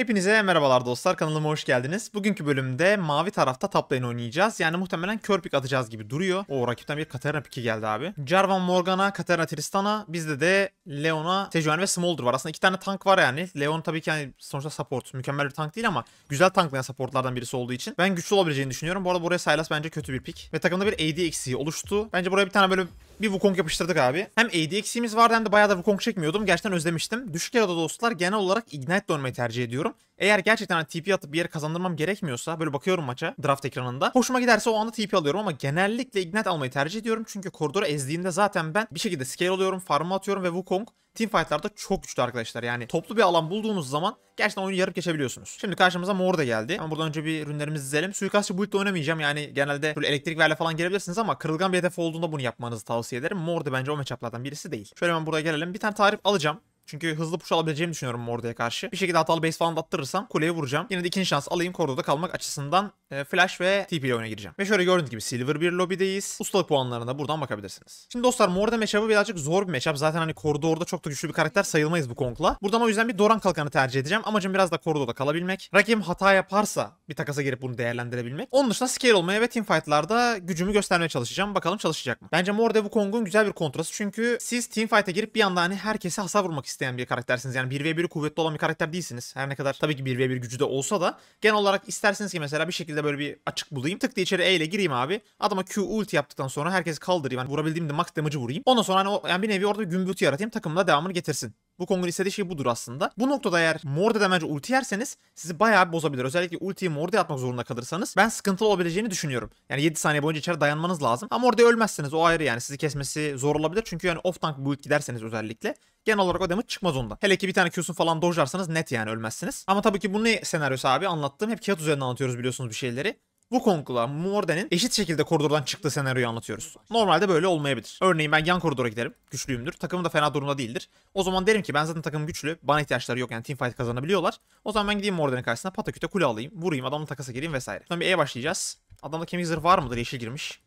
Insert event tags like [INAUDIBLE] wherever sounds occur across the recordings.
Hepinize merhabalar dostlar kanalıma hoş geldiniz. Bugünkü bölümde mavi tarafta top lane oynayacağız. Yani muhtemelen kör pick atacağız gibi duruyor. O rakipten bir Katarina piki geldi abi. Jarvan Morgana, Katarina Tristan'a, bizde de Leona, Sejuani ve Smolder var. Aslında iki tane tank var yani. Leon tabii ki hani sonuçta support. Mükemmel bir tank değil ama güzel tanklayan supportlardan birisi olduğu için ben güçlü olabileceğini düşünüyorum. Bu arada buraya Sylas bence kötü bir pick. Ve takımda bir AD eksiği oluştu. Bence buraya bir tane böyle bir Wukong yapıştırdık abi. Hem AD eksiğimiz vardı hem de bayağıdır Wukong çekmiyordum. Gerçekten özlemiştim. Düşük yarada dostlar genel olarak Ignite dönmeyi tercih ediyorum bakıyorum. Eğer gerçekten hani TP atıp bir yere kazandırmam gerekmiyorsa böyle bakıyorum maça draft ekranında. Hoşuma giderse o anda TP alıyorum ama genellikle Ignite almayı tercih ediyorum. Çünkü koridoru ezdiğimde zaten ben bir şekilde scale oluyorum, farmı atıyorum ve Wukong teamfightlarda çok güçlü arkadaşlar. Yani toplu bir alan bulduğunuz zaman gerçekten oyunu yarıp geçebiliyorsunuz. Şimdi karşımıza Mor da geldi. Ama buradan önce bir ürünlerimizi dizelim. Suikastçı build oynamayacağım. Yani genelde böyle elektrik verle falan gelebilirsiniz ama kırılgan bir hedef olduğunda bunu yapmanızı tavsiye ederim. Mor da bence o matchuplardan birisi değil. Şöyle hemen buraya gelelim. Bir tane tarif alacağım. Çünkü hızlı push alabileceğimi düşünüyorum Mordu'ya karşı. Bir şekilde hatalı base falan attırırsam kuleye vuracağım. Yine de ikinci şans alayım koridoda kalmak açısından ee, Flash ve TP ile oyuna gireceğim. Ve şöyle gördüğünüz gibi Silver bir lobideyiz. Ustalık puanlarına buradan bakabilirsiniz. Şimdi dostlar Morde matchup'ı birazcık zor bir matchup. Zaten hani koridorda çok da güçlü bir karakter sayılmayız bu Kong'la. Buradan o yüzden bir Doran kalkanı tercih edeceğim. Amacım biraz da koridorda kalabilmek. Rakibim hata yaparsa bir takasa girip bunu değerlendirebilmek. Onun dışında scale olmaya ve teamfight'larda gücümü göstermeye çalışacağım. Bakalım çalışacak mı? Bence Morde bu Kong'un güzel bir kontrası. Çünkü siz teamfight'e girip bir anda hani herkese hasar vurmak isteyen bir karaktersiniz. Yani 1v1'i kuvvetli olan bir karakter değilsiniz. Her ne kadar tabii ki 1v1 gücü de olsa da genel olarak istersiniz ki mesela bir şekilde şekilde böyle bir açık bulayım. Tık diye içeri E ile gireyim abi. Adama Q ult yaptıktan sonra herkes kaldırayım. Yani vurabildiğimde max damage'ı vurayım. Ondan sonra hani o, yani bir nevi orada bir gümbürtü yaratayım. Takımla devamını getirsin. Bu Kong'un istediği şey budur aslında. Bu noktada eğer Morde'den bence ulti yerseniz sizi bayağı bir bozabilir. Özellikle ultiyi Morde'ye atmak zorunda kalırsanız ben sıkıntılı olabileceğini düşünüyorum. Yani 7 saniye boyunca içeri dayanmanız lazım. Ama orada ölmezseniz o ayrı yani sizi kesmesi zor olabilir. Çünkü yani off tank build giderseniz özellikle genel olarak o damage çıkmaz onda. Hele ki bir tane Q'sun falan dojlarsanız net yani ölmezsiniz. Ama tabii ki bu ne senaryosu abi anlattığım hep kağıt üzerine anlatıyoruz biliyorsunuz bir şeyleri. Wukong'la Morden'in eşit şekilde koridordan çıktığı senaryoyu anlatıyoruz. Normalde böyle olmayabilir. Örneğin ben yan koridora giderim. Güçlüyümdür. Takımım da fena durumda değildir. O zaman derim ki ben zaten takım güçlü. Bana ihtiyaçları yok yani teamfight kazanabiliyorlar. O zaman ben gideyim Morden'in karşısına pataküte kule alayım. Vurayım adamla takasa gireyim vesaire. Sonra bir E başlayacağız. Adamda kemik zırh var mıdır? Yeşil girmiş.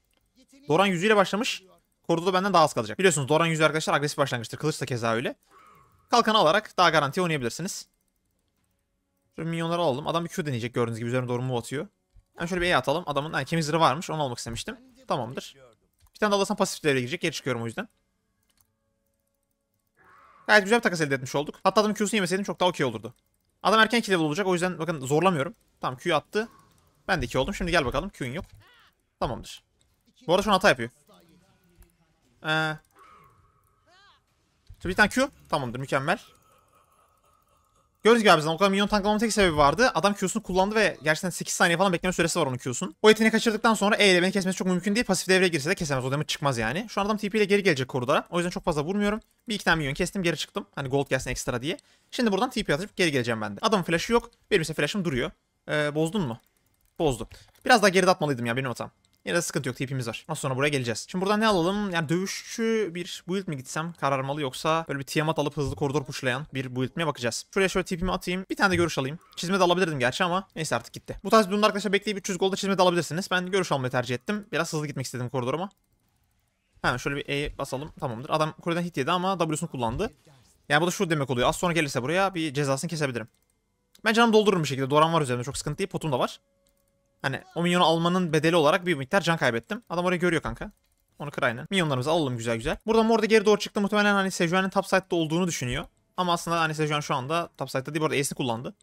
Doran yüzüyle başlamış. Koridorda benden daha az kalacak. Biliyorsunuz Doran yüzü arkadaşlar agresif başlangıçtır. Kılıç da keza öyle. Kalkanı alarak daha garanti oynayabilirsiniz. Şöyle minyonları alalım. Adam bir Q deneyecek gördüğünüz gibi üzerine doğru mu atıyor. Yani şöyle bir E atalım. Adamın yani kemizleri varmış. Onu almak istemiştim. Tamamdır. Bir tane de alasam girecek. Geri çıkıyorum o yüzden. Gayet güzel bir takas elde etmiş olduk. Hatta adamın Q'sunu yemeseydim çok daha okey olurdu. Adam erken 2 level olacak. O yüzden bakın zorlamıyorum. Tamam Q attı. Ben de 2 oldum. Şimdi gel bakalım. Q'un yok. Tamamdır. Bu arada şu an hata yapıyor. Ee, bir tane Q. Tamamdır mükemmel. Gördüğünüz gibi abi zaten o kadar minyon tanklamamın tek sebebi vardı. Adam Q'sunu kullandı ve gerçekten 8 saniye falan bekleme süresi var onun Q'sun. O yeteneği kaçırdıktan sonra E ile beni kesmesi çok mümkün değil. Pasif devreye girse de kesemez. O demet çıkmaz yani. Şu an adam TP ile geri gelecek koridora. O yüzden çok fazla vurmuyorum. Bir iki tane minyon kestim geri çıktım. Hani gold gelsin ekstra diye. Şimdi buradan TP atıp geri geleceğim ben de. Adamın flash'ı yok. Benim ise flash'ım duruyor. Ee, bozdun mu? Bozdu. Biraz daha geri atmalıydım ya benim hatam. Yine de sıkıntı yok. tipimiz var. Az sonra buraya geleceğiz. Şimdi buradan ne alalım? Yani dövüşçü bir build mi gitsem? Kararmalı yoksa böyle bir Tiamat alıp hızlı koridor puşlayan bir build mi bakacağız. Şuraya şöyle tipimi atayım. Bir tane de görüş alayım. Çizme de alabilirdim gerçi ama neyse artık gitti. Bu tarz durumda arkadaşlar bekleyip 300 golda çizme de alabilirsiniz. Ben görüş almayı tercih ettim. Biraz hızlı gitmek istedim koridoruma. Hemen şöyle bir E basalım. Tamamdır. Adam koridordan hit yedi ama W'sunu kullandı. Yani bu da şu demek oluyor. Az sonra gelirse buraya bir cezasını kesebilirim. Ben canımı doldururum bir şekilde. Doran var üzerimde çok sıkıntı değil. Potum da var. Hani o minyonu almanın bedeli olarak bir miktar can kaybettim. Adam orayı görüyor kanka. Onu kır aynen. Minyonlarımızı alalım güzel güzel. Buradan mor da geri doğru çıktı. Muhtemelen hani Sejuan'ın top olduğunu düşünüyor. Ama aslında hani Sejuan şu anda top değil. Bu arada Ace'ini kullandı.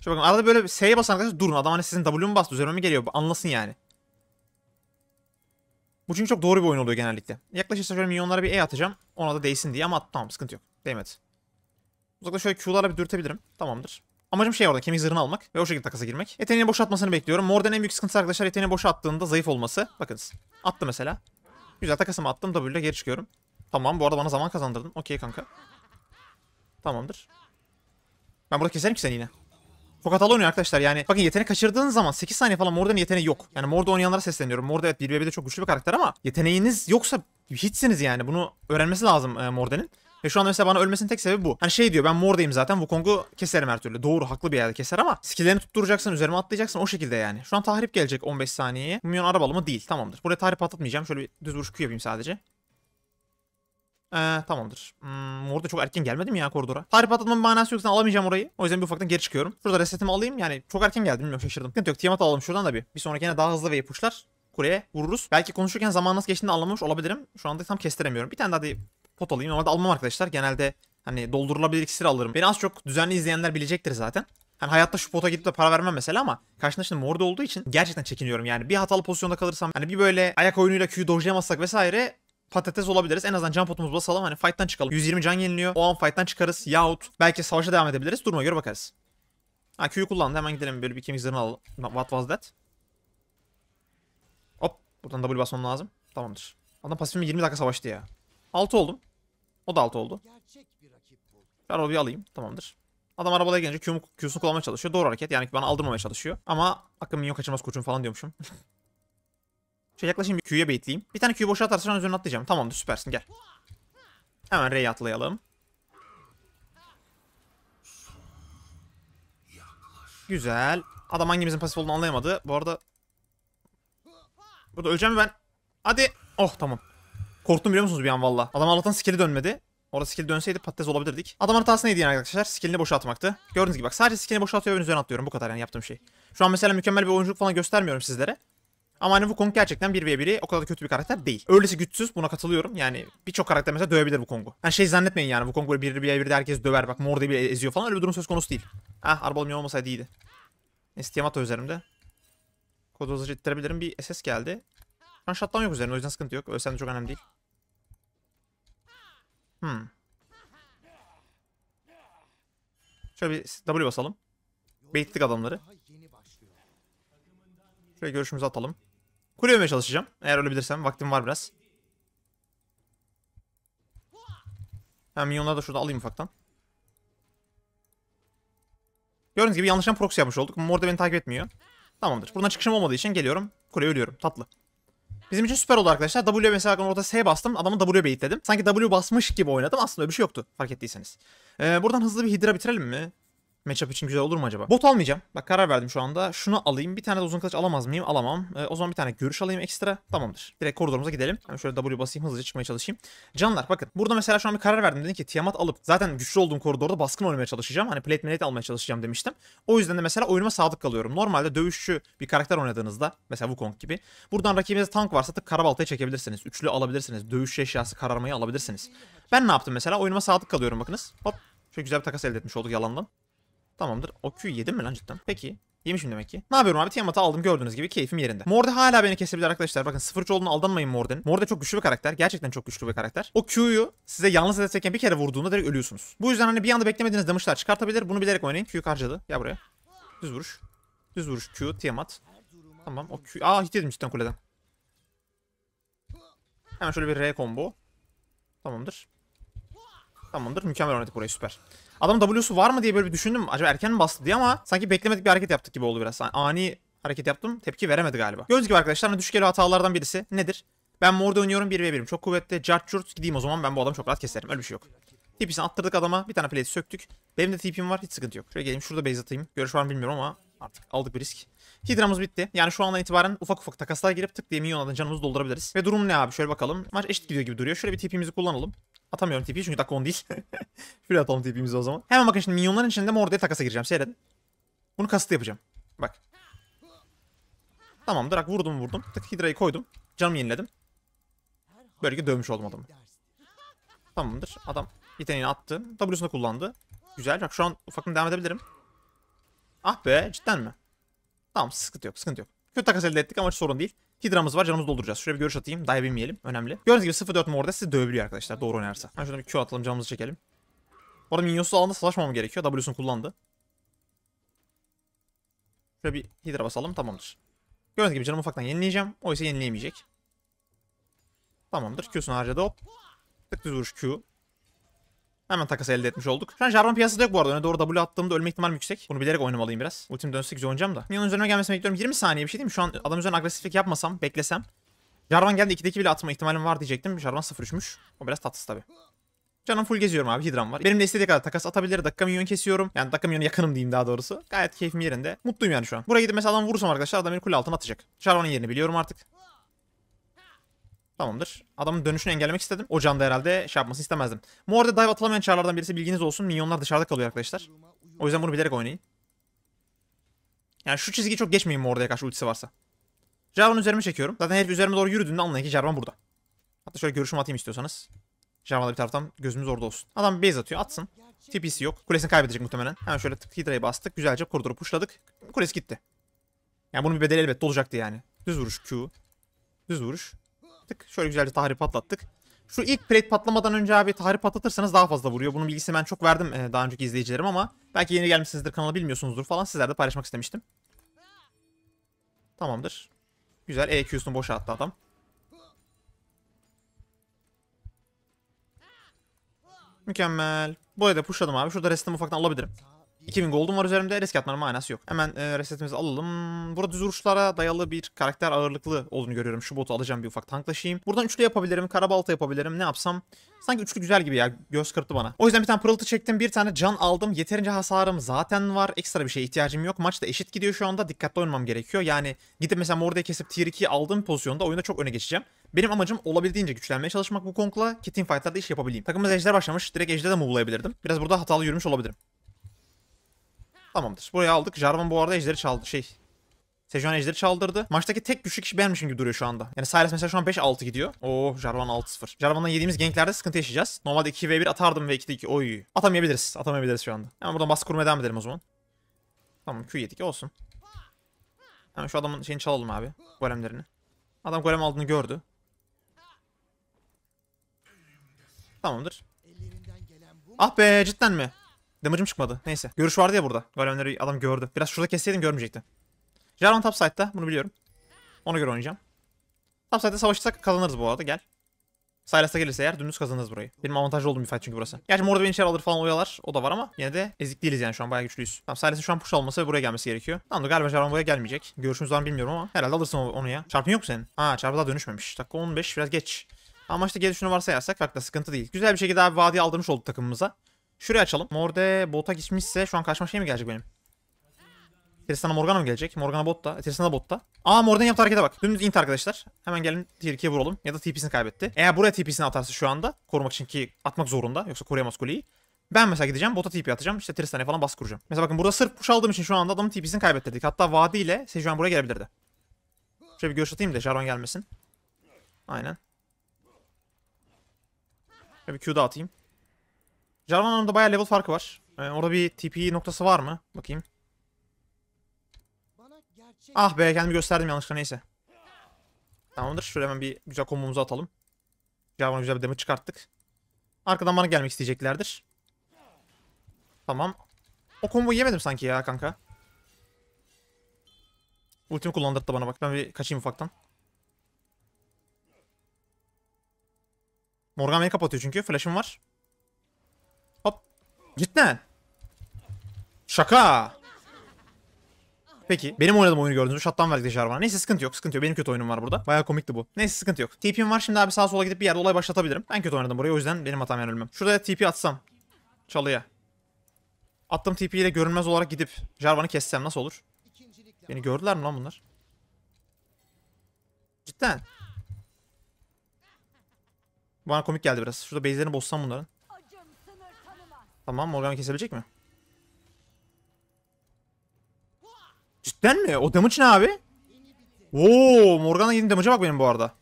Şöyle bakın arada böyle S'ye basan arkadaşlar durun. Adam hani sizin W'mu bastı üzerime mi geliyor? Anlasın yani. Bu çünkü çok doğru bir oyun oluyor genellikle. Yaklaşırsa şöyle milyonlara bir E atacağım. Ona da değsin diye ama at, tamam sıkıntı yok. Değmedi. Uzakta şöyle Q'larla bir dürtebilirim. Tamamdır. Amacım şey orada kemik zırhını almak ve o şekilde takasa girmek. Yeteneğini boşa atmasını bekliyorum. Morden en büyük sıkıntısı arkadaşlar yeteneğini boşa attığında zayıf olması. Bakınız. Attı mesela. Güzel takasımı attım. W ile geri çıkıyorum. Tamam bu arada bana zaman kazandırdın. Okey kanka. Tamamdır. Ben burada keserim ki seni yine. Çok hatalı oynuyor arkadaşlar yani. Bakın yetenek kaçırdığınız zaman 8 saniye falan Morde'nin yeteneği yok. Yani Morde oynayanlara sesleniyorum. Morde evet 1 de çok güçlü bir karakter ama yeteneğiniz yoksa hiçsiniz yani. Bunu öğrenmesi lazım e, Morde'nin. Ve şu anda mesela bana ölmesinin tek sebebi bu. Hani şey diyor ben mordayım zaten Wukong'u keserim her türlü. Doğru haklı bir yerde keser ama skillerini tutturacaksın üzerime atlayacaksın o şekilde yani. Şu an tahrip gelecek 15 saniyeye. Minyon arabalı mı? Değil. Tamamdır. Buraya tahrip atlatmayacağım. Şöyle bir düz vuruş Q yapayım sadece. Ee, tamamdır. Hmm, orada çok erken gelmedim ya koridora. Tahrip patlatmanın manası yoksa alamayacağım orayı. O yüzden bir ufaktan geri çıkıyorum. Şurada resetimi alayım. Yani çok erken geldim bilmiyorum şaşırdım. Sıkıntı yok. Tiamat alalım şuradan da bir. Bir yine daha hızlı ve yapışlar. Kuleye vururuz. Belki konuşurken zaman nasıl geçtiğini anlamamış olabilirim. Şu anda tam kestiremiyorum. Bir tane daha pot alayım. Normalde almam arkadaşlar. Genelde hani doldurulabilir iksir alırım. Beni az çok düzenli izleyenler bilecektir zaten. Hani hayatta şu pota gidip de para vermem mesela ama karşında şimdi Morde olduğu için gerçekten çekiniyorum yani. Bir hatalı pozisyonda kalırsam hani bir böyle ayak oyunuyla Q'yu dojlayamazsak vesaire patates olabiliriz. En azından can potumuzu basalım hani fight'tan çıkalım. 120 can yeniliyor. O an fight'tan çıkarız. Yahut belki savaşa devam edebiliriz. Duruma göre bakarız. Ha Q'yu kullandı. Hemen gidelim böyle bir kemik zırhını alalım. What was that? Hop. Buradan W basmam lazım. Tamamdır. Adam pasifimle 20 dakika savaştı ya. 6 oldum. O da 6 oldu. Karol bir alayım. Tamamdır. Adam arabaya gelince Q'mu, Q'sunu kullanmaya çalışıyor. Doğru hareket. Yani bana aldırmamaya çalışıyor. Ama akım minyon kaçırmaz koçum falan diyormuşum. [LAUGHS] Şöyle yaklaşayım bir Q'ya baitleyeyim. Bir tane Q'yu boşa atarsan üzerine atlayacağım. Tamamdır süpersin gel. Hemen R'ye atlayalım. Güzel. Adam hangimizin pasif olduğunu anlayamadı. Bu arada... Burada öleceğim ben. Hadi. Oh tamam. Korktum biliyor musunuz bir an valla. Adam Allah'tan skill'i dönmedi. Orada skill dönseydi patates olabilirdik. adamın hatası neydi yani arkadaşlar? Skillini boşaltmaktı. Gördüğünüz gibi bak sadece skillini boşaltıyor ve üzerine atlıyorum. Bu kadar yani yaptığım şey. Şu an mesela mükemmel bir oyunculuk falan göstermiyorum sizlere. Ama hani Wukong gerçekten 1v1'i o kadar kötü bir karakter değil. Öylesi güçsüz buna katılıyorum. Yani birçok karakter mesela dövebilir Wukong'u. Yani şey zannetmeyin yani Wukong böyle 1v1'de herkes döver. Bak Morde bile eziyor falan öyle bir durum söz konusu değil. Ah arbalım olmasaydı iyiydi. Estiyamato üzerimde. Kodu hızlıca ittirebilirim. Bir SS geldi. ben an shutdown yok üzerine o yüzden sıkıntı yok. Ölsem de çok önemli değil. Hmm. Şöyle bir W basalım. Baitlik adamları. Şöyle görüşümüzü atalım. Kule yemeye çalışacağım. Eğer ölebilirsem. Vaktim var biraz. Hem minyonları da şurada alayım ufaktan. Gördüğünüz gibi yanlıştan proxy yapmış olduk. Mor beni takip etmiyor. Tamamdır. Buradan çıkışım olmadığı için geliyorum. Kuleye ölüyorum. Tatlı. Bizim için süper oldu arkadaşlar. W mesela orada S bastım. Adamı W baitledim. Sanki W basmış gibi oynadım. Aslında öyle bir şey yoktu fark ettiyseniz. Ee, buradan hızlı bir hidra bitirelim mi? matchup için güzel olur mu acaba? Bot almayacağım. Bak karar verdim şu anda. Şunu alayım. Bir tane de uzun kılıç alamaz mıyım? Alamam. E, o zaman bir tane görüş alayım ekstra. Tamamdır. Direkt koridorumuza gidelim. Yani şöyle W basayım hızlıca çıkmaya çalışayım. Canlar bakın. Burada mesela şu an bir karar verdim. Dedim ki Tiamat alıp zaten güçlü olduğum koridorda baskın oynamaya çalışacağım. Hani plate melate almaya çalışacağım demiştim. O yüzden de mesela oyunuma sadık kalıyorum. Normalde dövüşçü bir karakter oynadığınızda mesela Wukong gibi. Buradan rakibinizde tank varsa tık karabaltaya çekebilirsiniz. Üçlü alabilirsiniz. Dövüş eşyası kararmayı alabilirsiniz. Ben ne yaptım mesela? Oyunuma sadık kalıyorum bakınız. Hop Şöyle güzel bir takas elde etmiş olduk yalandan. Tamamdır. O Q'yu yedim mi lan cidden? Peki. Yemişim demek ki. Ne yapıyorum abi? Tiamat'ı aldım gördüğünüz gibi keyfim yerinde. Morde hala beni kesebilir arkadaşlar. Bakın sıfırcı olduğuna aldanmayın Morde'nin. Morde çok güçlü bir karakter. Gerçekten çok güçlü bir karakter. O Q'yu size yalnız hedefleyken bir kere vurduğunda direkt ölüyorsunuz. Bu yüzden hani bir anda beklemediğiniz damışlar çıkartabilir. Bunu bilerek oynayın. Q'yu harcadı. Gel buraya. Düz vuruş. Düz vuruş. Q, Tiamat. Tamam. O Q. Aa hit yedim cidden kuleden. Hemen şöyle bir R combo. Tamamdır. Tamamdır. Mükemmel oynadık burayı süper. Adam W'su var mı diye böyle bir düşündüm. Acaba erken mi bastı diye ama sanki beklemedik bir hareket yaptık gibi oldu biraz. Hani ani hareket yaptım. Tepki veremedi galiba. Gördüğünüz gibi arkadaşlar hani düşük hatalardan birisi nedir? Ben morda oynuyorum 1 ve 1'im. Çok kuvvetli. Cart gideyim o zaman ben bu adamı çok rahat keserim. Öyle bir şey yok. TP'sini attırdık adama. Bir tane plate söktük. Benim de TP'm var. Hiç sıkıntı yok. Şöyle geleyim. Şurada base atayım. Görüş var mı bilmiyorum ama artık aldık bir risk. Hidramız bitti. Yani şu andan itibaren ufak ufak takaslar girip tık diye minyonlardan canımızı doldurabiliriz. Ve durum ne abi? Şöyle bakalım. Maç eşit gidiyor gibi duruyor. Şöyle bir TP'mizi kullanalım. Atamıyorum TP'yi çünkü dakika değil. [LAUGHS] Şöyle atalım TP'mizi o zaman. Hemen bakın şimdi minyonların içinde mor diye takasa gireceğim. Seyredin. Bunu kasıtlı yapacağım. Bak. Tamamdır. Bak vurdum vurdum. Tık Hidra'yı koydum. Canımı yeniledim. Bölge dövmüş oldum adamı. Tamamdır. Adam yeteneğini attı. W'sunu kullandı. Güzel. Bak şu an ufaktan devam edebilirim. Ah be cidden mi? Tamam sıkıntı yok sıkıntı yok. Kötü takas elde ettik ama hiç sorun değil. Hidramız var canımızı dolduracağız. şöyle bir görüş atayım. Dive bilmeyelim. Önemli. Gördüğünüz gibi 0-4 morda sizi dövebiliyor arkadaşlar doğru oynarsa. Ben şöyle bir Q atalım canımızı çekelim. Orada Minyos'u alanda savaşmam gerekiyor. W'sunu kullandı. Şöyle bir Hidra basalım tamamdır. Gördüğünüz gibi canımı ufaktan yenileyeceğim. ise yenileyemeyecek. Tamamdır. Q'sunu harcadı hop. Tık düz vuruş Q. Hemen takas elde etmiş olduk. Şu an Jarvan piyasada yok bu arada. Öne doğru W attığımda ölme ihtimalim yüksek. Bunu bilerek oynamalıyım biraz. Ultim dönse güzel oynayacağım da. Neon'un üzerine gelmesini bekliyorum. 20 saniye bir şey değil mi? Şu an adam üzerine agresiflik yapmasam, beklesem. Jarvan geldi 2'deki bile atma ihtimalim var diyecektim. Jarvan 0 3'müş. O biraz tatsız tabii. Canım full geziyorum abi hidram var. Benim de istediği kadar takas atabilir. Dakika milyon kesiyorum. Yani dakika milyon yakınım diyeyim daha doğrusu. Gayet keyfim yerinde. Mutluyum yani şu an. Buraya gidip mesela adam vurursam arkadaşlar adam beni kule altına atacak. Jarvan'ın yerini biliyorum artık. Tamamdır. Adamın dönüşünü engellemek istedim. O camda herhalde şey yapmasını istemezdim. Bu arada dive atılamayan çarlardan birisi bilginiz olsun. Minyonlar dışarıda kalıyor arkadaşlar. O yüzden bunu bilerek oynayın. Yani şu çizgiyi çok geçmeyin Morda'ya karşı ultisi varsa. Jarvan üzerime çekiyorum. Zaten herif üzerime doğru yürüdüğünde anlayın ki Jarvan burada. Hatta şöyle görüşümü atayım istiyorsanız. Jarvan'da bir taraftan gözümüz orada olsun. Adam base atıyor atsın. TP'si yok. Kulesini kaybedecek muhtemelen. Hemen şöyle tık Hydra'yı bastık. Güzelce koridoru pushladık. Kulesi gitti. Yani bunun bir bedeli elbette olacaktı yani. Düz vuruş Q. Düz vuruş yaptık. Şöyle güzelce tahrip patlattık. Şu ilk plate patlamadan önce abi tahrip patlatırsanız daha fazla vuruyor. Bunun bilgisini ben çok verdim e, daha önceki izleyicilerim ama belki yeni gelmişsinizdir kanala bilmiyorsunuzdur falan sizler de paylaşmak istemiştim. Tamamdır. Güzel EQ'sunu boşa attı adam. Mükemmel. Bu da pushladım abi. Şurada restimi ufaktan alabilirim. 2000 gold'um var üzerimde. Risk atmanın manası yok. Hemen e, resetimizi alalım. Burada düz vuruşlara dayalı bir karakter ağırlıklı olduğunu görüyorum. Şu botu alacağım bir ufak tanklaşayım. Buradan üçlü yapabilirim. Karabalta yapabilirim. Ne yapsam? Sanki üçlü güzel gibi ya. Göz kırptı bana. O yüzden bir tane pırıltı çektim. Bir tane can aldım. Yeterince hasarım zaten var. Ekstra bir şeye ihtiyacım yok. Maç da eşit gidiyor şu anda. Dikkatli oynamam gerekiyor. Yani gidip mesela Morda'yı kesip tier 2'yi aldığım pozisyonda oyunda çok öne geçeceğim. Benim amacım olabildiğince güçlenmeye çalışmak bu konkla ki teamfightlarda iş yapabileyim. Takımımız ejder başlamış. Direkt ejder de move'layabilirdim. Biraz burada hatalı yürümüş olabilirim. Tamamdır. Buraya aldık. Jarvan bu arada ejderi çaldı. Şey. Sejuan ejderi çaldırdı. Maçtaki tek güçlü kişi benmişim gibi duruyor şu anda. Yani Cyrus mesela şu an 5-6 gidiyor. Oo Jarvan 6-0. Jarvan'dan yediğimiz genklerde sıkıntı yaşayacağız. Normalde 2 ve 1 atardım ve 2'de 2. Oy. Atamayabiliriz. Atamayabiliriz şu anda. Hemen buradan baskı kurmaya devam edelim o zaman. Tamam Q yedik. Olsun. Hemen şu adamın şeyini çalalım abi. Golemlerini. Adam golem aldığını gördü. Tamamdır. Ah be cidden mi? Damage'ım çıkmadı. Neyse. Görüş vardı ya burada. Golemleri adam gördü. Biraz şurada kesseydim görmeyecekti. Jarvan topside'da. Bunu biliyorum. Ona göre oynayacağım. Topside'da savaşırsak kazanırız bu arada. Gel. Silas'a gelirse eğer dümdüz kazanırız burayı. Benim avantajlı olduğum bir fight çünkü burası. Gerçi orada beni içeri alır falan oyalar. O da var ama yine de ezik değiliz yani şu an bayağı güçlüyüz. Tamam Silas'ın şu an push alması ve buraya gelmesi gerekiyor. Tamam da galiba Jarvan buraya gelmeyecek. Görüşümüz zaman bilmiyorum ama herhalde alırsın onu ya. Çarpın yok mu senin? Ha çarpı daha dönüşmemiş. Dakika 15 biraz geç. Ama işte geri şunu varsayarsak farklı sıkıntı değil. Güzel bir şekilde abi vadiye aldırmış olduk takımımıza. Şurayı açalım. Morde bota gitmişse şu an karşıma şey mi gelecek benim? Tristana Morgana mı gelecek? Morgana bot e, da. Tristana bot da. Aa Morgan yaptığı harekete bak. Dümdüz int arkadaşlar. Hemen gelin tier 2'ye vuralım. Ya da TP'sini kaybetti. Eğer buraya TP'sini atarsa şu anda korumak için ki atmak zorunda. Yoksa koruyamaz kuleyi. Ben mesela gideceğim bota TP atacağım. İşte Tristan'a falan baskı kuracağım. Mesela bakın burada sırf push aldığım için şu anda adamın TP'sini kaybettirdik. Hatta Vadi ile Sejuan buraya gelebilirdi. Şöyle bir görüş atayım da Jaron gelmesin. Aynen. Şöyle bir Q'da atayım. Jarvan Hanım'da bayağı level farkı var. Yani ee, orada bir TP noktası var mı? Bakayım. Ah be kendimi gösterdim yanlışlıkla neyse. Tamamdır. Şöyle hemen bir güzel kombomuzu atalım. Jarvan'a güzel bir damage çıkarttık. Arkadan bana gelmek isteyeceklerdir. Tamam. O komboyu yemedim sanki ya kanka. Ultimi kullandırdı bana bak. Ben bir kaçayım ufaktan. Morgan beni kapatıyor çünkü. Flash'ım var. Cidden. Şaka. Peki. Benim oynadığım oyunu gördünüz. Şattan verdik deşar bana. Neyse sıkıntı yok. Sıkıntı yok. Benim kötü oyunum var burada. Baya komikti bu. Neyse sıkıntı yok. TP'm var. Şimdi abi sağa sola gidip bir yerde olay başlatabilirim. Ben kötü oynadım burayı. O yüzden benim hatam yani ölmem. Şurada TP atsam. Çalıya. Attım TP ile görünmez olarak gidip Jarvan'ı kessem nasıl olur? Beni gördüler mi lan bunlar? Cidden. Bana komik geldi biraz. Şurada base'lerini bozsam bunların. Tamam Morgan kesebilecek mi? Cidden mi? O damage ne abi? Oo, Morgana yediğin damage'a bak benim bu arada.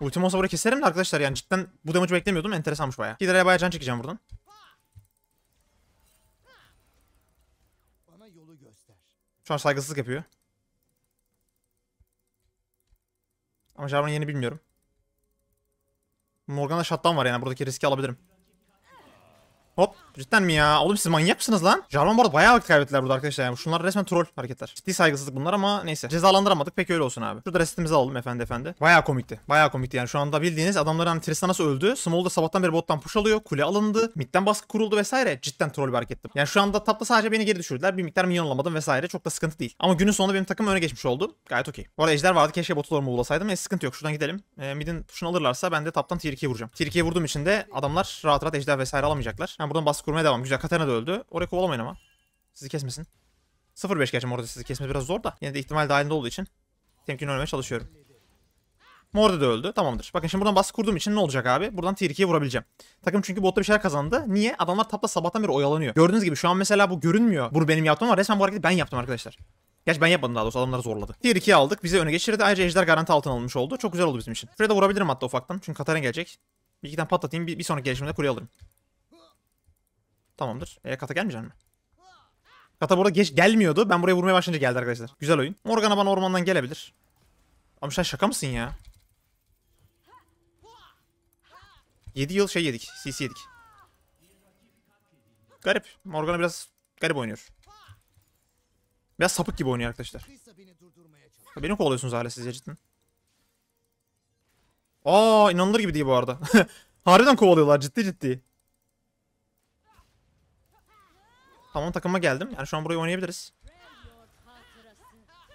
Ultim olsa burayı keserim de arkadaşlar yani cidden bu damage'ı beklemiyordum. Enteresanmış baya. Hidra'ya baya can çekeceğim buradan. Şu an saygısızlık yapıyor. Ama Jarvan'ı yeni bilmiyorum. Morgana şattan var yani buradaki riski alabilirim. Hop. Cidden mi ya? Oğlum siz manyak mısınız lan? Jarvan bu arada bayağı vakit kaybettiler burada arkadaşlar. Yani şunlar resmen troll hareketler. Ciddi saygısızlık bunlar ama neyse. Cezalandıramadık. Peki öyle olsun abi. Şurada restimizi alalım efendi efendi. Bayağı komikti. Bayağı komikti yani. Şu anda bildiğiniz adamların hani Tristan nasıl öldü. Small da sabahtan beri bottan push alıyor. Kule alındı. Midden baskı kuruldu vesaire. Cidden troll bir hareketti. Yani şu anda tapta sadece beni geri düşürdüler. Bir miktar minyon alamadım vesaire. Çok da sıkıntı değil. Ama günün sonunda benim takım öne geçmiş oldu. Gayet okey. Bu arada ejder vardı. Keşke botu doğru bulasaydım. E sıkıntı yok. Şuradan gidelim. E, midin tuşunu alırlarsa ben de taptan tier 2'ye vuracağım. Tier 2'ye vurduğum için de adamlar rahat rahat ejder vesaire alamayacaklar. Yani buradan baskı kurmaya devam. Güzel Katana da öldü. Oraya kovalamayın ama. Sizi kesmesin. 0-5 gerçi orada sizi kesmesi biraz zor da. Yine de ihtimal dahilinde olduğu için temkinli oynamaya çalışıyorum. Morde de öldü. Tamamdır. Bakın şimdi buradan baskı kurduğum için ne olacak abi? Buradan tier 2'ye vurabileceğim. Takım çünkü botta bir şeyler kazandı. Niye? Adamlar tapta sabahtan beri oyalanıyor. Gördüğünüz gibi şu an mesela bu görünmüyor. Bu benim yaptığım ama resmen bu hareketi ben yaptım arkadaşlar. Gerçi ben yapmadım daha doğrusu adamları zorladı. Tier 2'yi aldık. Bize öne geçirdi. Ayrıca ejder garanti altına alınmış oldu. Çok güzel oldu bizim için. Şuraya da vurabilirim hatta ufaktan. Çünkü Katar'ın gelecek. Bir iki tane patlatayım. Bir, bir sonraki gelişimde kurye alırım. Tamamdır. E, kata gelmeyecek mi? Kata burada geç gelmiyordu. Ben buraya vurmaya başlayınca geldi arkadaşlar. Güzel oyun. Morgana bana ormandan gelebilir. Ama sen şaka mısın ya? 7 yıl şey yedik. CC yedik. Garip. Morgana biraz garip oynuyor. Biraz sapık gibi oynuyor arkadaşlar. Beni kovalıyorsunuz hala siz cidden. Aa inanılır gibi değil bu arada. [LAUGHS] Harbiden kovalıyorlar ciddi ciddi. Tamam takıma geldim. Yani şu an burayı oynayabiliriz.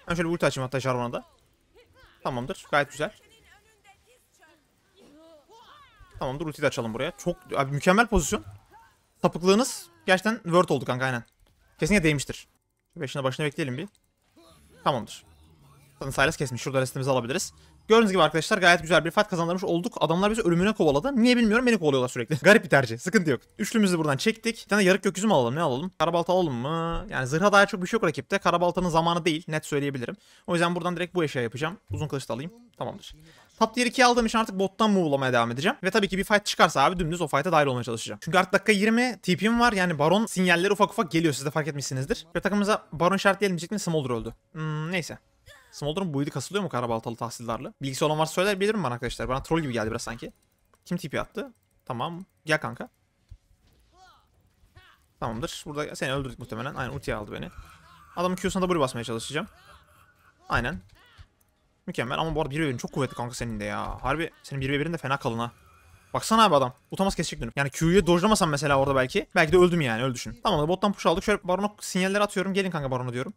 Ben şöyle ulti açayım hatta Jarvan'a da. Tamamdır. Gayet güzel. Tamamdır ulti de açalım buraya. Çok abi mükemmel pozisyon. Sapıklığınız gerçekten word oldu kanka aynen. Kesinlikle değmiştir. Beşine başına bekleyelim bir. Tamamdır. Zaten Silas kesmiş. Şurada restimizi alabiliriz. Gördüğünüz gibi arkadaşlar gayet güzel bir fight kazandırmış olduk. Adamlar bizi ölümüne kovaladı. Niye bilmiyorum beni kovalıyorlar sürekli. [LAUGHS] Garip bir tercih. Sıkıntı yok. Üçlümüzü buradan çektik. Bir tane yarık gökyüzü mü alalım ne alalım? Karabalta alalım mı? Yani zırha daha çok bir şey yok rakipte. Karabaltanın zamanı değil. Net söyleyebilirim. O yüzden buradan direkt bu eşya yapacağım. Uzun kılıç alayım. Tamamdır. Top tier 2'yi aldığım için artık bottan move'lamaya devam edeceğim. Ve tabii ki bir fight çıkarsa abi dümdüz o fight'a dahil olmaya çalışacağım. Çünkü artık dakika 20 TP'm var. Yani baron sinyalleri ufak ufak geliyor. Siz de fark etmişsinizdir. Ve takımımıza baron işaretleyelim diyecektim. Smolder öldü. Hmm, neyse. Smolder'ın build'i kasılıyor mu karabaltalı tahsillerle? Bilgisi olan varsa söyler bilir mi bana arkadaşlar? Bana troll gibi geldi biraz sanki. Kim tipi attı? Tamam. Gel kanka. Tamamdır. Burada seni öldürdük muhtemelen. Aynen ultiye aldı beni. Adamın Q'suna W basmaya çalışacağım. Aynen. Mükemmel ama bu arada 1v1'in çok kuvvetli kanka senin de ya. Harbi senin 1v1'in de fena kalın ha. Baksana abi adam. Utamaz kesecek dönüp. Yani Q'yu dojlamasam mesela orada belki. Belki de öldüm yani öyle Tamam da bottan push aldık. Şöyle barona sinyaller atıyorum. Gelin kanka barona diyorum.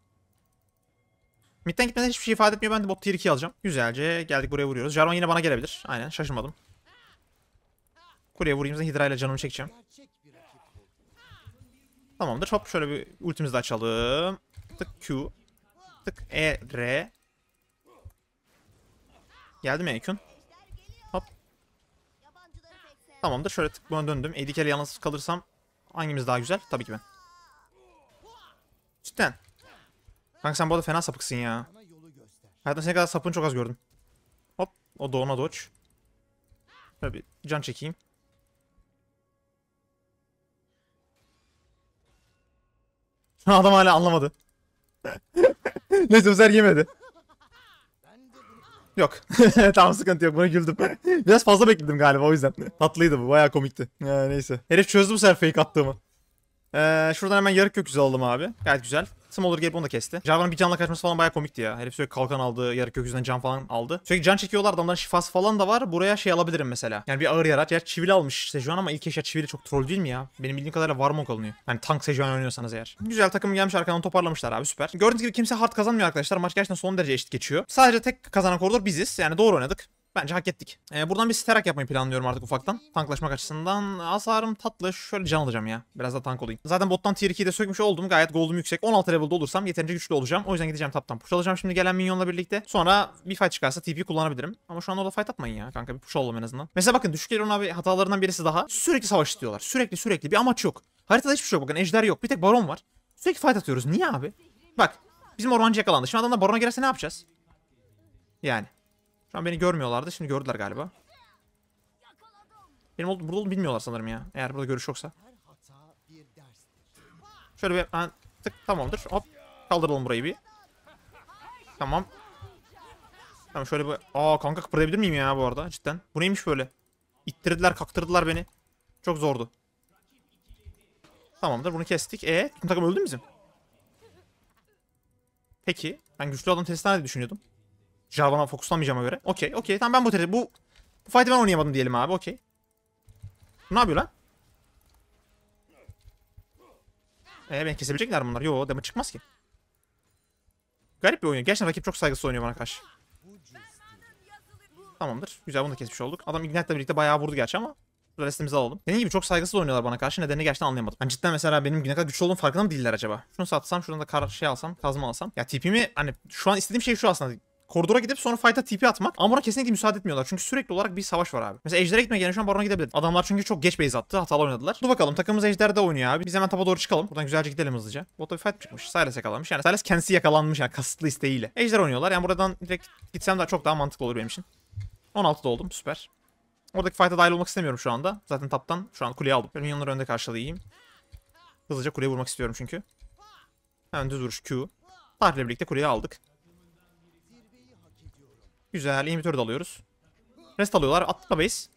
Midden gitmeden hiçbir şey ifade etmiyor. Ben de bot tier 2 alacağım. Güzelce geldik buraya vuruyoruz. Jarvan yine bana gelebilir. Aynen şaşırmadım. Kuleye vurayım. Hydra ile canımı çekeceğim. Tamamdır. Hop şöyle bir ultimizi de açalım. Tık Q. Tık E, R. Geldi mi Ekun? Hop. Tamamdır. Şöyle tık buna döndüm. Edikel'e yalnız kalırsam hangimiz daha güzel? Tabii ki ben. Cidden. Kanka sen bu arada fena sapıksın ya. Hayatımda seni kadar sapını çok az gördüm. Hop. O da ona doç. Böyle can çekeyim. [LAUGHS] Adam hala anlamadı. [LAUGHS] Neyse Özer yemedi. Yok. [LAUGHS] tamam sıkıntı yok. Buna güldüm. Biraz fazla bekledim galiba o yüzden. Tatlıydı bu. Bayağı komikti. Ee, neyse. Herif çözdü bu sefer fake attığımı. Ee, şuradan hemen yarık gökyüzü aldım abi. Gayet güzel. Smaller gelip onu da kesti. Jarvan'ın bir canla kaçması falan baya komikti ya. Herif sürekli kalkan aldı, yarı gökyüzünden can falan aldı. Sürekli can çekiyorlar, adamların şifası falan da var. Buraya şey alabilirim mesela. Yani bir ağır yarat Yer çivili almış Sejuan ama ilk eşya çivili çok troll değil mi ya? Benim bildiğim kadarıyla Varmok alınıyor. Yani tank Sejuan oynuyorsanız eğer. Güzel takım gelmiş arkadan toparlamışlar abi süper. Gördüğünüz gibi kimse hard kazanmıyor arkadaşlar. Maç gerçekten son derece eşit geçiyor. Sadece tek kazanan koridor biziz. Yani doğru oynadık. Bence hak ettik. Ee, buradan bir sterak yapmayı planlıyorum artık ufaktan. Tanklaşmak açısından. Hasarım tatlı. Şöyle can alacağım ya. Biraz daha tank olayım. Zaten bottan tier 2'yi de sökmüş oldum. Gayet gold'um yüksek. 16 level'da olursam yeterince güçlü olacağım. O yüzden gideceğim taptan push alacağım şimdi gelen minyonla birlikte. Sonra bir fight çıkarsa TP kullanabilirim. Ama şu an orada fight atmayın ya kanka. Bir push alalım en azından. Mesela bakın düşük Elon abi hatalarından birisi daha. Sürekli savaş istiyorlar. Sürekli sürekli. Bir amaç yok. Haritada hiçbir şey yok. Bakın ejder yok. Bir tek baron var. Sürekli fight atıyoruz. Niye abi? Bak. Bizim ormancı yakalandı. Şimdi adamlar barona girerse ne yapacağız? Yani. Şu beni görmüyorlardı. Şimdi gördüler galiba. Benim oldum, burada olduğumu bilmiyorlar sanırım ya. Eğer burada görüş yoksa. Şöyle bir ben, tık tamamdır. Hop kaldıralım burayı bir. Tamam. Tamam şöyle bir... Aa kanka kıpırdayabilir miyim ya bu arada cidden? Bu neymiş böyle? İttirdiler kaktırdılar beni. Çok zordu. Tamamdır bunu kestik. E tüm takım öldü mü bizim? Peki. Ben güçlü adam testane düşünüyordum. Jarvan'a fokuslamayacağıma göre. Okey okey tamam ben bu tercih. Bu, bu fight'i ben oynayamadım diyelim abi okey. Ne yapıyor lan? Ee ben kesebilecekler bunlar. Yo deme çıkmaz ki. Garip bir oyun. Gerçekten rakip çok saygısız oynuyor bana karşı. Tamamdır. Güzel bunu da kesmiş olduk. Adam Ignite'la birlikte bayağı vurdu gerçi ama restimizi alalım. Dediğim gibi çok saygısız oynuyorlar bana karşı. Nedenini gerçekten anlayamadım. Hani cidden mesela benim ne kadar güçlü olduğum farkında mı değiller acaba? Şunu satsam, şuradan da kar şey alsam, kazma alsam. Ya tipimi hani şu an istediğim şey şu aslında. Kordura gidip sonra fight'a TP atmak. Ama kesinlikle müsaade etmiyorlar. Çünkü sürekli olarak bir savaş var abi. Mesela Ejder'e gitmeye yerine şu an Baron'a gidebilir. Adamlar çünkü çok geç base attı. Hatalı oynadılar. Dur bakalım takımımız Ejder'de oynuyor abi. Biz hemen tapa doğru çıkalım. Buradan güzelce gidelim hızlıca. Bota bir fight çıkmış. Silas yakalanmış. Yani Silas kendisi yakalanmış yani kasıtlı isteğiyle. Ejder oynuyorlar. Yani buradan direkt gitsem daha çok daha mantıklı olur benim için. 16 oldum. Süper. Oradaki fight'a dahil olmak istemiyorum şu anda. Zaten taptan şu an kuleyi aldım. Minyonları önde karşılayayım. Hızlıca kuleye vurmak istiyorum çünkü. Hemen düz vuruş Q. Tarihle birlikte kuleyi aldık. Güzel. İnhibitörü de alıyoruz. Rest alıyorlar. Atlatma base.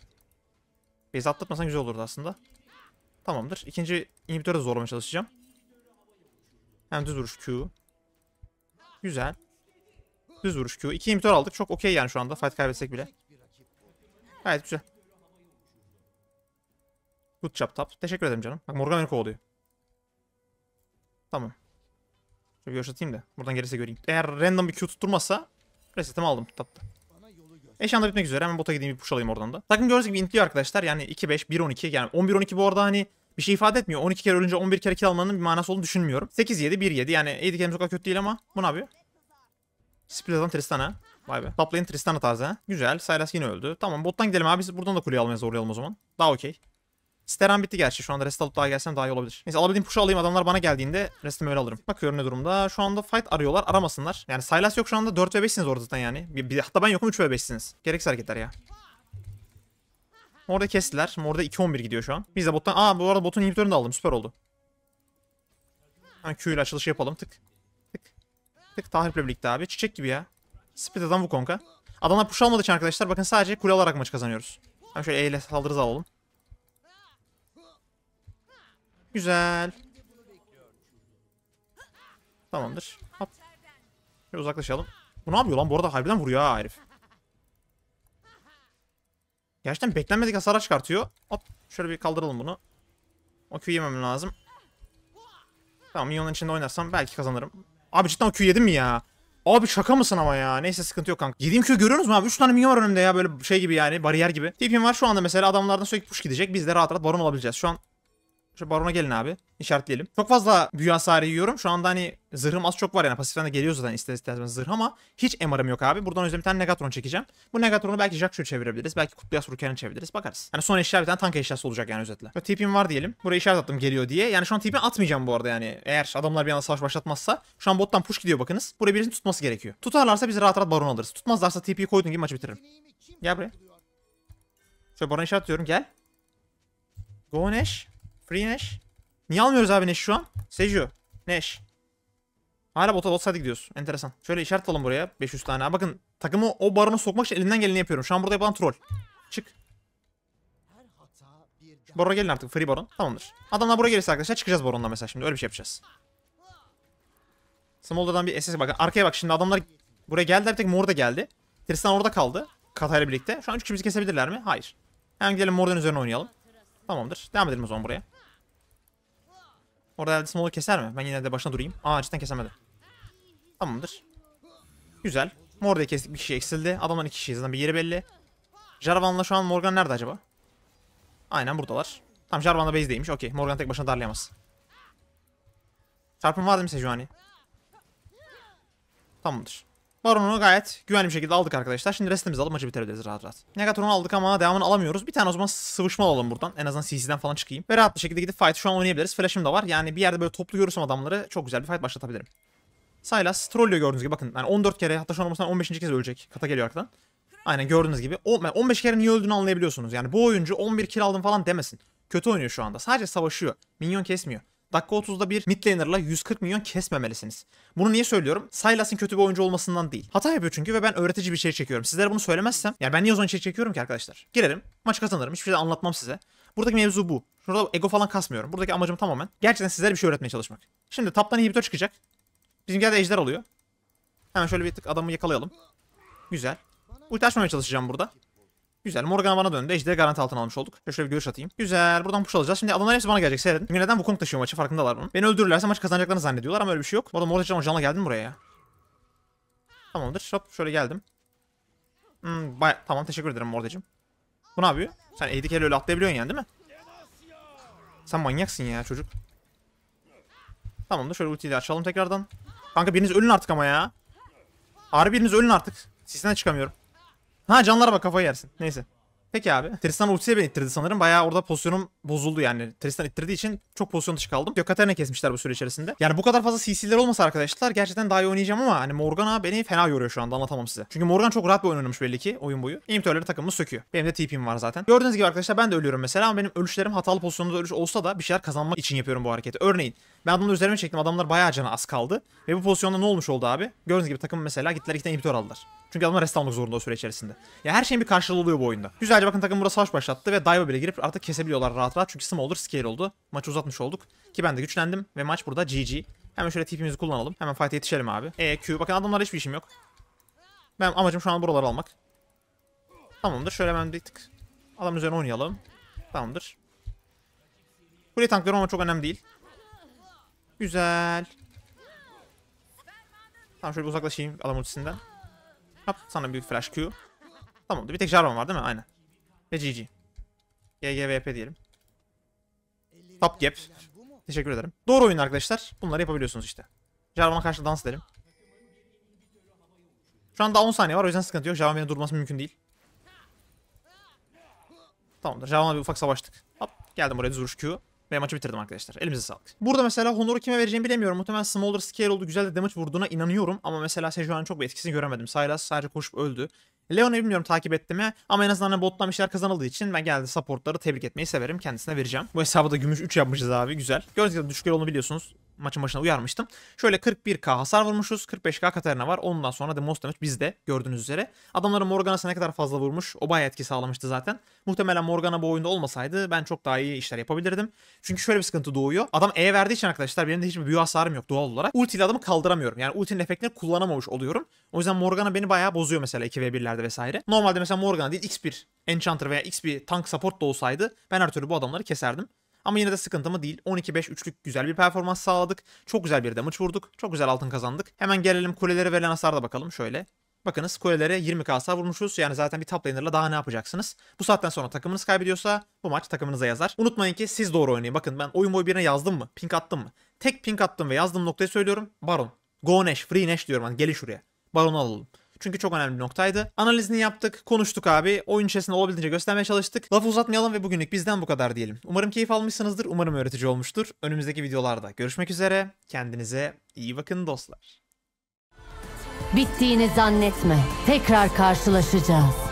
Base atlatmasan güzel olurdu aslında. Tamamdır. İkinci inhibitörü de zorlamaya çalışacağım. Hem düz vuruş Q. Güzel. Düz vuruş Q. İki inhibitör aldık. Çok okey yani şu anda. Fight kaybetsek bile. Gayet güzel. Good job top. Teşekkür ederim canım. Bak Morgan beni kovalıyor. Tamam. Şöyle bir yaşatayım Buradan gerisi göreyim. Eğer random bir Q tutturmazsa Resetimi aldım. Tatlı. Eşyanda bitmek üzere. Hemen bota gideyim bir push alayım oradan da. Takım gördüğünüz gibi intliyor arkadaşlar. Yani 2-5, 1-12. Yani 11-12 bu arada hani bir şey ifade etmiyor. 12 kere ölünce 11 kere kill almanın bir manası olduğunu düşünmüyorum. 8-7, 1-7. Yani 7 kelime çok kötü değil ama bu ne yapıyor? Split adam Tristana. Vay be. Top lane Tristana tarzı ha. Güzel. Sylas yine öldü. Tamam bottan gidelim abi. Biz buradan da kuleyi almaya zorlayalım o zaman. Daha okey. Steren bitti gerçi. Şu anda rest alıp daha gelsem daha iyi olabilir. Neyse alabildiğim push alayım. Adamlar bana geldiğinde restimi öyle alırım. Bakıyorum ne durumda. Şu anda fight arıyorlar. Aramasınlar. Yani Silas yok şu anda 4 ve 5'siniz orada zaten yani. Bir, bir, hatta ben yokum 3 ve 5'siniz. Gereksiz hareketler ya. Orada kestiler. Orada 2-11 gidiyor şu an. Biz de bottan... Aa bu arada botun inhibitörünü de aldım. Süper oldu. Ha, Q ile açılışı yapalım. Tık. Tık. Tık tahriple birlikte abi. Çiçek gibi ya. Split adam bu konka. Adamlar push almadı için arkadaşlar bakın sadece kule alarak maçı kazanıyoruz. Ben şöyle E ile saldırız alalım. Güzel. Tamamdır. Hop. Bir uzaklaşalım. Bu ne yapıyor lan? Bu arada harbiden vuruyor ha herif. Gerçekten beklenmedik hasara çıkartıyor. Hop. Şöyle bir kaldıralım bunu. O Q yemem lazım. Tamam minyonun içinde oynarsam belki kazanırım. Abi cidden o Q yedim mi ya? Abi şaka mısın ama ya? Neyse sıkıntı yok kanka. Yediğim Q görüyorsunuz mu abi? 3 tane minyon var önümde ya böyle şey gibi yani bariyer gibi. Tipim var şu anda mesela adamlardan sürekli push gidecek. Biz de rahat rahat baron olabileceğiz. Şu an şu barona gelin abi. İşaretleyelim. Çok fazla büyü hasarı yiyorum. Şu anda hani zırhım az çok var yani. Pasiften de geliyor zaten ister istemez zırh ama hiç emarım yok abi. Buradan önce bir tane Negatron çekeceğim. Bu Negatronu belki Jackshire çevirebiliriz. Belki Kutlu Yasur çeviririz. Bakarız. Yani son eşya bir tane tank eşyası olacak yani özetle. Şöyle tipim var diyelim. Buraya işaret attım geliyor diye. Yani şu an tipimi atmayacağım bu arada yani. Eğer adamlar bir anda savaş başlatmazsa. Şu an bottan push gidiyor bakınız. Buraya birisini tutması gerekiyor. Tutarlarsa biz rahat rahat baron alırız. Tutmazlarsa TP'yi koyduğun gibi maçı bitiririm. Gel buraya. Şöyle barona işaret atıyorum gel. Gonesh. Free Nash. Niye almıyoruz abi Nash şu an? Seju. Nash. Hala bota bot side gidiyoruz. Enteresan. Şöyle işaret alalım buraya. 500 tane. Bakın takımı o barona sokmak için elinden geleni yapıyorum. Şu an burada yapılan troll. Çık. Şu barona gelin artık. Free baron. Tamamdır. Adamlar buraya gelirse arkadaşlar çıkacağız baronla mesela şimdi. Öyle bir şey yapacağız. Smolda'dan bir SS bakın. Arkaya bak şimdi adamlar buraya geldiler. Bir tek Mor geldi. Tristan orada kaldı. Katayla birlikte. Şu an 3 kişimizi kesebilirler mi? Hayır. Hemen gidelim Mor'dan üzerine oynayalım. Tamamdır. Devam edelim o zaman buraya. Orada elde Small'u keser mi? Ben yine de başına durayım. Aa cidden kesemedi. Tamamdır. Güzel. Morda'yı kestik bir kişi eksildi. Adamdan iki kişi zaten bir yeri belli. Jarvan'la şu an Morgan nerede acaba? Aynen buradalar. Tam Jarvan da base'deymiş. Okey. Morgan tek başına darlayamaz. Çarpım var değil mi Sejuani? Tamamdır. Baron'u gayet güvenli bir şekilde aldık arkadaşlar. Şimdi restimizi alıp maçı bitirebiliriz rahat rahat. Negatron'u aldık ama devamını alamıyoruz. Bir tane o zaman sıvışma alalım buradan. En azından CC'den falan çıkayım. Ve rahat bir şekilde gidip fight şu an oynayabiliriz. Flash'im de var. Yani bir yerde böyle toplu görürsem adamları çok güzel bir fight başlatabilirim. Silas trollüyor gördüğünüz gibi. Bakın yani 14 kere hatta şu an olmasından 15. kez ölecek. Kata geliyor arkadan. Aynen gördüğünüz gibi. 15 kere niye öldüğünü anlayabiliyorsunuz. Yani bu oyuncu 11 kill aldım falan demesin. Kötü oynuyor şu anda. Sadece savaşıyor. Minyon kesmiyor. Dakika 30'da bir mid 140 milyon kesmemelisiniz. Bunu niye söylüyorum? Silas'ın kötü bir oyuncu olmasından değil. Hata yapıyor çünkü ve ben öğretici bir şey çekiyorum. Sizlere bunu söylemezsem, yani ben niye o zaman içeri çekiyorum ki arkadaşlar? Girerim, maç kazanırım, hiçbir şey anlatmam size. Buradaki mevzu bu. Şurada ego falan kasmıyorum. Buradaki amacım tamamen gerçekten sizlere bir şey öğretmeye çalışmak. Şimdi taptan inhibitor çıkacak. Bizim de ejder alıyor. Hemen şöyle bir tık adamı yakalayalım. Güzel. Ulti açmamaya çalışacağım burada. Güzel. Morgan bana döndü. Ejder'i garanti altına almış olduk. Şöyle, bir görüş atayım. Güzel. Buradan push alacağız. Şimdi adamlar hepsi bana gelecek. Seyredin. Çünkü neden Wukong taşıyor maçı farkındalar bunun. Beni öldürürlerse maçı kazanacaklarını zannediyorlar ama öyle bir şey yok. Bu arada Mordaç'ın canla geldin buraya ya. Tamamdır. Hop şöyle geldim. Hmm, baya... Tamam teşekkür ederim Mordacım. Bu ne yapıyor? Sen AD öyle atlayabiliyorsun yani değil mi? Sen manyaksın ya çocuk. Tamamdır. şöyle ultiyi açalım tekrardan. Kanka biriniz ölün artık ama ya. Harbi biriniz ölün artık. Sizden çıkamıyorum. Ha canlara bak kafayı yersin. Neyse. Peki abi. Tristan ultisiye beni ittirdi sanırım. Bayağı orada pozisyonum bozuldu yani. Tristan ittirdiği için çok pozisyon dışı kaldım. Gökaterine kesmişler bu süre içerisinde. Yani bu kadar fazla CC'ler olmasa arkadaşlar gerçekten daha iyi oynayacağım ama hani Morgan abi beni fena yoruyor şu anda anlatamam size. Çünkü Morgan çok rahat bir oyun oynamış belli ki oyun boyu. İmptörleri takımımı söküyor. Benim de TP'm var zaten. Gördüğünüz gibi arkadaşlar ben de ölüyorum mesela ama benim ölüşlerim hatalı pozisyonda ölüş olsa da bir şeyler kazanmak için yapıyorum bu hareketi. Örneğin ben adamları üzerime çektim. Adamlar bayağı canı az kaldı. Ve bu pozisyonda ne olmuş oldu abi? Gördüğünüz gibi takım mesela gittiler iki tane inhibitor aldılar. Çünkü adamlar rest almak zorunda o süre içerisinde. Ya her şeyin bir karşılığı oluyor bu oyunda. Güzelce bakın takım burada savaş başlattı ve dive'a bile girip artık kesebiliyorlar rahat rahat. Çünkü olur, scale oldu. Maçı uzatmış olduk. Ki ben de güçlendim ve maç burada GG. Hemen şöyle tipimizi kullanalım. Hemen fight'e yetişelim abi. E, Q. Bakın adamlar hiçbir işim yok. Ben amacım şu an buraları almak. Tamamdır. Şöyle hemen bir tık adam üzerine oynayalım. Tamamdır. Kule tankları ama çok önemli değil. Güzel. Tamam şöyle uzaklaşayım adam ultisinden. Hop sana bir flash Q. Tamam bir tek Jarvan var değil mi? Aynen. Ve GG. GGVP diyelim. Top gap. Teşekkür ederim. Doğru oyun arkadaşlar. Bunları yapabiliyorsunuz işte. Jarvan'a karşı dans edelim. Şu anda 10 saniye var o yüzden sıkıntı yok. Jarvan beni durması mümkün değil. Tamamdır. Jarvan'la bir ufak savaştık. Hop geldim oraya düz vuruş Q. Ve maçı bitirdim arkadaşlar. Elimize sağlık. Burada mesela Honor'u kime vereceğimi bilemiyorum. Muhtemelen Smolder Scale oldu. Güzel de damage vurduğuna inanıyorum. Ama mesela Sejuan'ın çok bir etkisini göremedim. Sylas sadece koşup öldü. Leon'u bilmiyorum takip etti mi ama en azından hani bottan bir şeyler kazanıldığı için ben geldi supportları tebrik etmeyi severim. Kendisine vereceğim. Bu hesabı da gümüş 3 yapmışız abi güzel. Gördüğünüz gibi düşük yolunu biliyorsunuz maçın başına uyarmıştım. Şöyle 41k hasar vurmuşuz. 45k Katarina var. Ondan sonra Demos damage bizde gördüğünüz üzere. Adamların Morgana'sı ne kadar fazla vurmuş. O bayağı etki sağlamıştı zaten. Muhtemelen Morgana bu oyunda olmasaydı ben çok daha iyi işler yapabilirdim. Çünkü şöyle bir sıkıntı doğuyor. Adam E verdiği için arkadaşlar benim de hiçbir büyü hasarım yok doğal olarak. Ulti ile adamı kaldıramıyorum. Yani ultinin efektini kullanamamış oluyorum. O yüzden Morgana beni bayağı bozuyor mesela 2v1'lerde vesaire. Normalde mesela Morgana değil X1 Enchanter veya X bir tank support da olsaydı ben her türlü bu adamları keserdim. Ama yine de sıkıntımı değil. 12-5 üçlük güzel bir performans sağladık. Çok güzel bir damage vurduk. Çok güzel altın kazandık. Hemen gelelim kulelere verilen hasarda bakalım şöyle. Bakınız kulelere 20k hasar vurmuşuz. Yani zaten bir top laner'la daha ne yapacaksınız? Bu saatten sonra takımınız kaybediyorsa bu maç takımınıza yazar. Unutmayın ki siz doğru oynayın. Bakın ben oyun boyu birine yazdım mı? Pink attım mı? Tek pink attım ve yazdığım noktayı söylüyorum. Baron. Go Nash, Free Nash diyorum. Hani gelin şuraya. Baron'u alalım. Çünkü çok önemli bir noktaydı. Analizini yaptık, konuştuk abi. Oyun içerisinde olabildiğince göstermeye çalıştık. Lafı uzatmayalım ve bugünlük bizden bu kadar diyelim. Umarım keyif almışsınızdır, umarım öğretici olmuştur. Önümüzdeki videolarda görüşmek üzere. Kendinize iyi bakın dostlar. Bittiğini zannetme. Tekrar karşılaşacağız.